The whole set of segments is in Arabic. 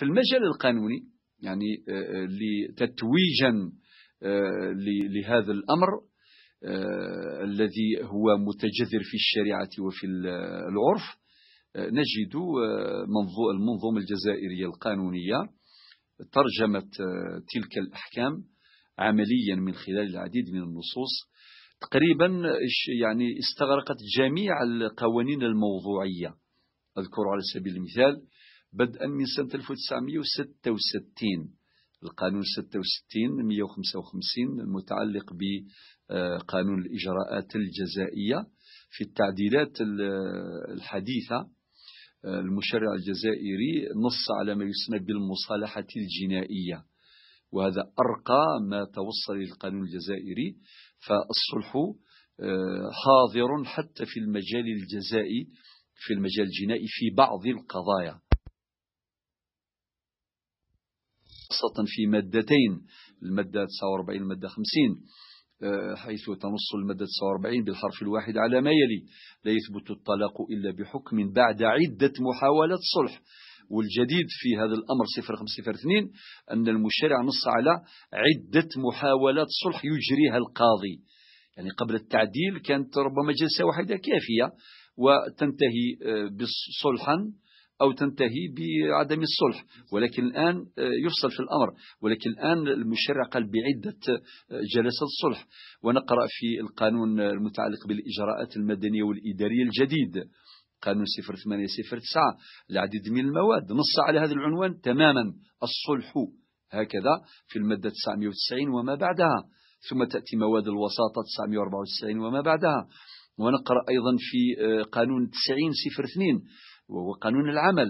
في المجال القانوني يعني آه، آه، لتتويجا آه، لهذا الأمر الذي هو متجذر في الشريعة وفي العرف نجد المنظومة الجزائرية القانونية ترجمت تلك الأحكام عمليا من خلال العديد من النصوص تقريبا يعني استغرقت جميع القوانين الموضوعية أذكر على سبيل المثال بدءا من سنة 1966 القانون 66 155 المتعلق بقانون الإجراءات الجزائية في التعديلات الحديثة المشرع الجزائري نص على ما يسمى بالمصالحة الجنائية وهذا أرقى ما توصل القانون الجزائري فالصلح حاضر حتى في المجال الجزائي في المجال الجنائي في بعض القضايا خاصة في مادتين المادة 49 المادة 50 آه، حيث تنص المادة 49 بالحرف الواحد على ما يلي لا يثبت الطلاق إلا بحكم بعد عدة محاولات صلح والجديد في هذا الأمر 0502 أن المشرع نص على عدة محاولات صلح يجريها القاضي يعني قبل التعديل كانت ربما جلسة واحدة كافية وتنتهي آه، صلحا أو تنتهي بعدم الصلح ولكن الآن آه، يفصل في الأمر ولكن الآن المشرع قال بعدة آه، جلسات الصلح ونقرأ في القانون المتعلق بالإجراءات المدنية والإدارية الجديد قانون 0809 العديد من المواد نص على هذا العنوان تماما الصلح هكذا في المادة 990 وما بعدها ثم تأتي مواد الوساطة 994 وما بعدها ونقرأ أيضا في آه، قانون 90 وهو قانون العمل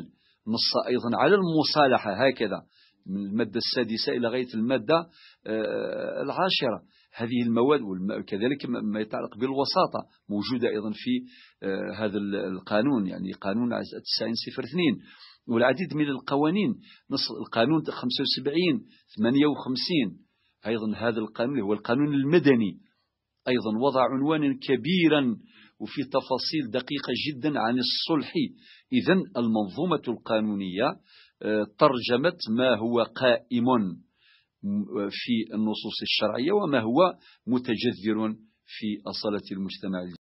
نص أيضا على المصالحة هكذا من المادة السادسة إلى غاية المادة آه، العاشرة هذه المواد وكذلك ما يتعلق بالوساطة موجودة أيضا في آه، هذا القانون يعني قانون 9002 والعديد من القوانين نص القانون 75 58 أيضا هذا القانون هو القانون المدني أيضا وضع عنوانا كبيرا وفي تفاصيل دقيقة جدا عن الصلح إذا المنظومة القانونية آه، ترجمت ما هو قائم في النصوص الشرعية وما هو متجذر في أصالة المجتمع